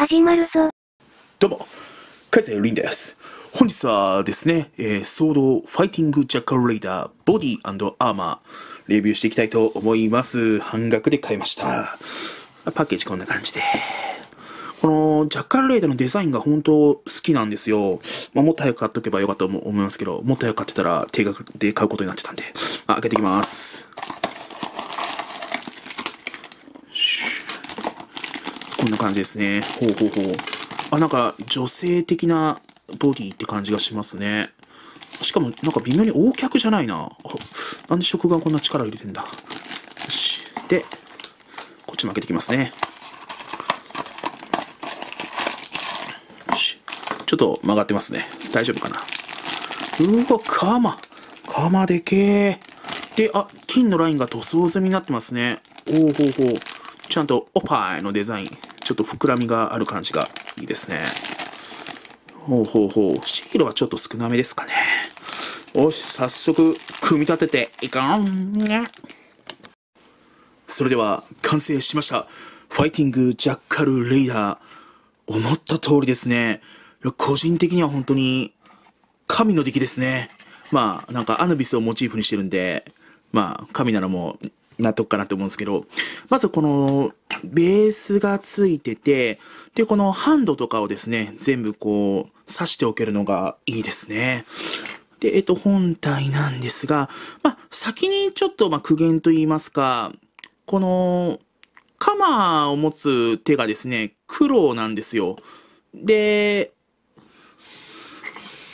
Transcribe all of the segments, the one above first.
始まるぞ。どうも、カイザリンです。本日はですね、えー、ソード、ファイティングジャッカルレイダー、ボディアーマー、レビューしていきたいと思います。半額で買いました。パッケージこんな感じで。このジャッカルレイダーのデザインが本当好きなんですよ。まあ、もっと早く買っとけばよかったと思いますけど、もっと早く買ってたら定額で買うことになってたんで、まあ、開けていきます。こんな感じですね。ほうほうほう。あ、なんか女性的なボディって感じがしますね。しかもなんか微妙に大脚じゃないな。なんで食がこんな力を入れてんだ。よし。で、こっち負けてきますね。よし。ちょっと曲がってますね。大丈夫かな。うわ、カマ。カマでけえ。で、あ、金のラインが塗装済みになってますね。おうほうほう。ちゃんとオパイのデザイン。ちょっと膨らみがある感じがいいですね。ほうほうほう。シールはちょっと少なめですかね。よし、早速、組み立てていかん。それでは、完成しました。ファイティングジャッカルレイダー。思った通りですね。いや個人的には本当に、神の出来ですね。まあ、なんかアヌビスをモチーフにしてるんで、まあ、神ならもう、納得かなって思うんですけど、まずこのベースがついてて、で、このハンドとかをですね、全部こう、刺しておけるのがいいですね。で、えっと、本体なんですが、ま先にちょっと、ま苦言と言いますか、この、カマーを持つ手がですね、黒なんですよ。で、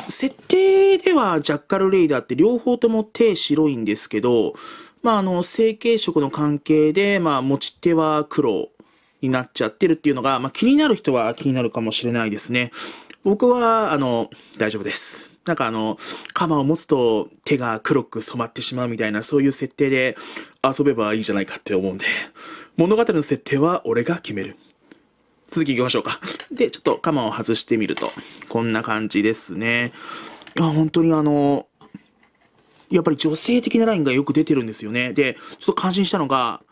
設定ではジャッカルレイダーって両方とも手白いんですけど、まあ、あの、成形色の関係で、まあ、持ち手は黒になっちゃってるっていうのが、まあ、気になる人は気になるかもしれないですね。僕は、あの、大丈夫です。なんかあの、鎌を持つと手が黒く染まってしまうみたいな、そういう設定で遊べばいいじゃないかって思うんで、物語の設定は俺が決める。続き行きましょうか。で、ちょっと鎌を外してみると、こんな感じですね。いや、本当にあの、やっぱり女性的なラインがよく出てるんですよね。で、ちょっと感心したのが、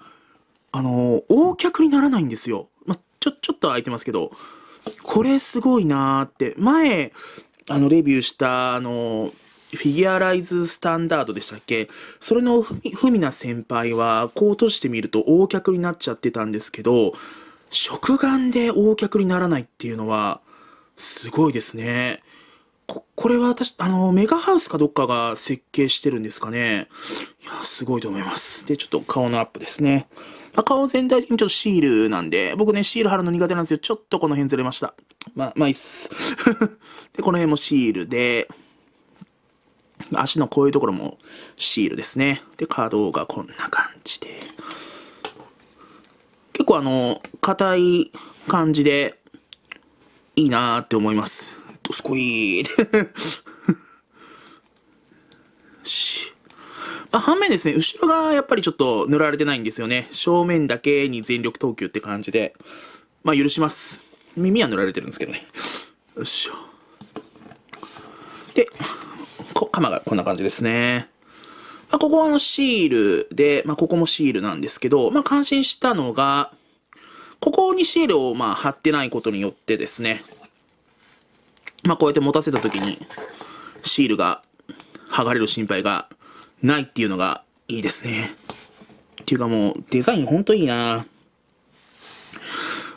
あのー、横脚にならないんですよ。まちょ、ちょっと空いてますけど、これすごいなーって。前、あの、レビューした、あのフィギュアライズスタンダードでしたっけそれのふみな先輩は、こう落としてみると横脚になっちゃってたんですけど、食眼で横脚にならないっていうのは、すごいですね。こ、これは私、あの、メガハウスかどっかが設計してるんですかね。いや、すごいと思います。で、ちょっと顔のアップですね。あ顔全体的にちょっとシールなんで、僕ね、シール貼るの苦手なんですよ。ちょっとこの辺ずれました。まあ、まあ、いいっす。で、この辺もシールで、足のこういうところもシールですね。で、可動がこんな感じで。結構あの、硬い感じで、いいなーって思います。こいい。まあ、反面ですね、後ろがやっぱりちょっと塗られてないんですよね。正面だけに全力投球って感じで。まあ許します。耳は塗られてるんですけどね。よいしょ。で、こ、鎌がこんな感じですね。まあ、ここはあのシールで、まあ、ここもシールなんですけど、まあ、感心したのが、ここにシールをまあ貼ってないことによってですね、まあ、こうやって持たせた時に、シールが剥がれる心配がないっていうのがいいですね。っていうかもう、デザインほんといいな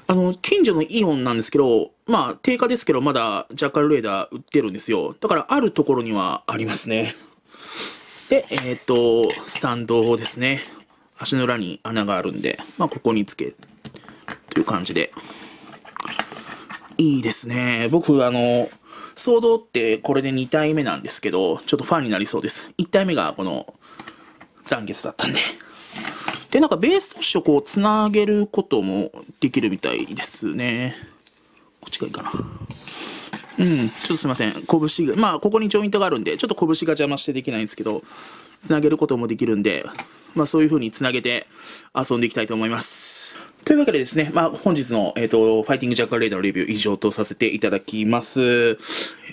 あの、近所のイオンなんですけど、まあ、定価ですけど、まだジャカルレーダー売ってるんですよ。だから、あるところにはありますね。で、えっ、ー、と、スタンドですね。足の裏に穴があるんで、まあ、ここにつけ、という感じで。いいですね。僕、あの、ー動ってこれで2体目なんですけど、ちょっとファンになりそうです。1体目がこの、残月だったんで。で、なんかベースと士をこう、つなげることもできるみたいですね。こっちがいいかな。うん、ちょっとすいません。拳が、まあ、ここにジョイントがあるんで、ちょっと拳が邪魔してできないんですけど、つなげることもできるんで、まあ、そういう風につなげて遊んでいきたいと思います。というわけでですね、まあ、本日の、えっ、ー、と、ファイティングジャッカルレイダーのレビュー以上とさせていただきます。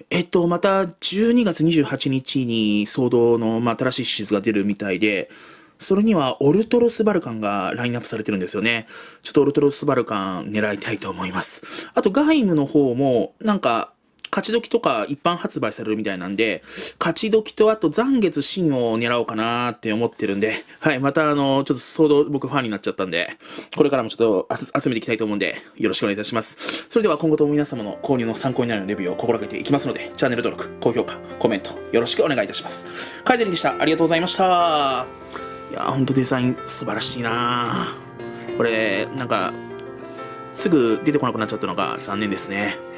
えっ、ー、と、また、12月28日に騒動の、まあ、新しいシーズが出るみたいで、それにはオルトロスバルカンがラインナップされてるんですよね。ちょっとオルトロスバルカン狙いたいと思います。あと、ガイムの方も、なんか、勝ち時とか一般発売されるみたいなんで、勝ち時とあと残月新を狙おうかなーって思ってるんで、はい、またあの、ちょっと相当僕ファンになっちゃったんで、これからもちょっと集めていきたいと思うんで、よろしくお願いいたします。それでは今後とも皆様の購入の参考になるレビューを心がけていきますので、チャンネル登録、高評価、コメント、よろしくお願いいたします。カイゼリンでした。ありがとうございました。いやー、ほんとデザイン素晴らしいなー。これ、なんか、すぐ出てこなくなっちゃったのが残念ですね。